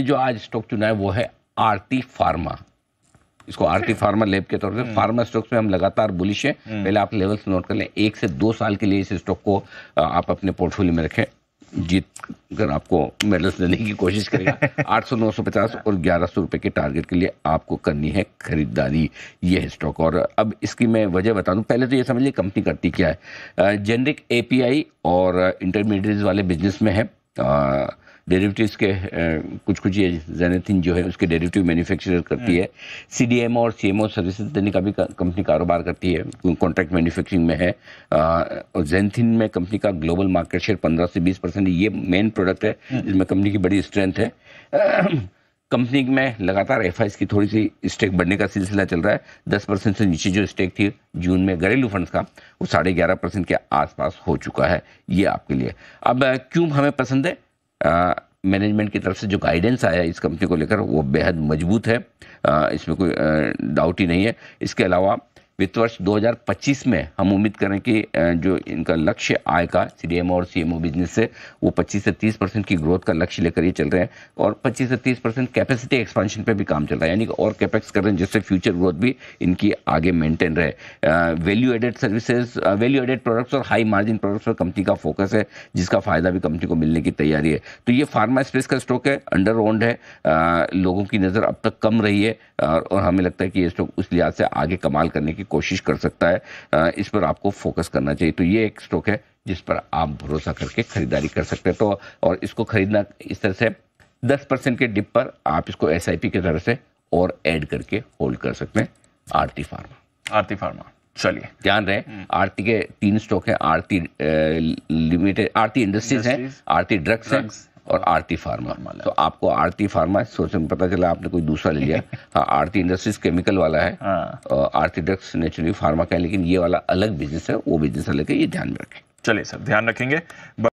जो आज स्टॉक चुना है वो है आरती फार्मा इसको आरती फार्मा लेब के तौर पर हम्म। फार्मा स्टॉक्स में हम लगातार बुलिश है हम्म। पहले आप लेवल्स नोट कर लें एक से दो साल के लिए इस स्टॉक को आप अपने पोर्टफोलियो में रखें जीत कर आपको मेडल्स देने की कोशिश करेगा आठ सौ नौ सौ पचास और ग्यारह सौ रुपये के टारगेट के लिए आपको करनी है खरीदारी ये है स्टॉक और अब इसकी मैं वजह बता दूं पहले तो ये समझ लीजिए कंपनी करती क्या है जेनरिक एपीआई और इंटरमीडिएट वाले बिजनेस में है डेरिवेटिव्स के कुछ कुछ ये जैनथिन जो है उसके डेरिवेटिव मैन्युफैक्चरर करती है सीडीएम हाँ। और सीएमओ सर्विसेज देने का भी कंपनी कारोबार करती है कॉन्ट्रैक्ट मैन्युफैक्चरिंग में है और जैनथिन में कंपनी का ग्लोबल मार्केट शेयर पंद्रह से बीस परसेंट ये मेन प्रोडक्ट है हाँ। जिसमें कंपनी की बड़ी स्ट्रेंथ है कंपनी में लगातार एफ की थोड़ी सी स्टेक बढ़ने का सिलसिला चल रहा है दस परसेंट से नीचे जो स्टेक थी जून में घरेलू फंड्स का वो साढ़े ग्यारह परसेंट के आसपास हो चुका है ये आपके लिए अब क्यों हमें पसंद है मैनेजमेंट की तरफ से जो गाइडेंस आया इस कंपनी को लेकर वो बेहद मजबूत है आ, इसमें कोई डाउट ही नहीं है इसके अलावा वित्त वर्ष 2025 में हम उम्मीद करें कि जो इनका लक्ष्य आय का सी और सी बिजनेस से वो 25 से 30 परसेंट की ग्रोथ का लक्ष्य लेकर ये चल रहे हैं और 25 से 30 परसेंट कैपेसिटी एक्सपांशन पे भी काम चल रहा है यानी कि और कैपेक्स कर रहे हैं जिससे फ्यूचर ग्रोथ भी इनकी आगे मेंटेन रहे value added services value added products और हाई मार्जिन प्रोडक्ट्स पर कंपनी का फोकस है जिसका फायदा भी कंपनी को मिलने की तैयारी है तो ये फार्मा स्पेस का स्टॉक है अंडर ओन्ड है आ, लोगों की नज़र अब तक कम रही है और हमें लगता है कि ये स्टॉक उस लिहाज से आगे कमाल करने की कोशिश कर सकता है इस पर आपको फोकस करना चाहिए तो ये एक स्टॉक है जिस पर आप भरोसा करके खरीदारी कर सकते हैं तो और इसको खरीदना इस तरह से दस परसेंट के डिप पर आप इसको एस आई पी की तरह से और ऐड करके होल्ड कर सकते हैं आरती फार्मा आरती फार्मा चलिए ध्यान रहे हम्म। आरती के तीन स्टॉक हैं आरती लिमिटेड आरती इंडस्ट्रीज हैं आरती ड्रग्स हैं और आरती फार्मा तो आपको आरती फार्मा सोच में पता चला आपने कोई दूसरा ले लिया हाँ आरती इंडस्ट्रीज केमिकल वाला है हाँ। आरती ड्रग्स नेचुरली फार्मा का है लेकिन ये वाला अलग बिजनेस है वो बिजनेस अलग है ये ध्यान में रखें चलिए सर ध्यान रखेंगे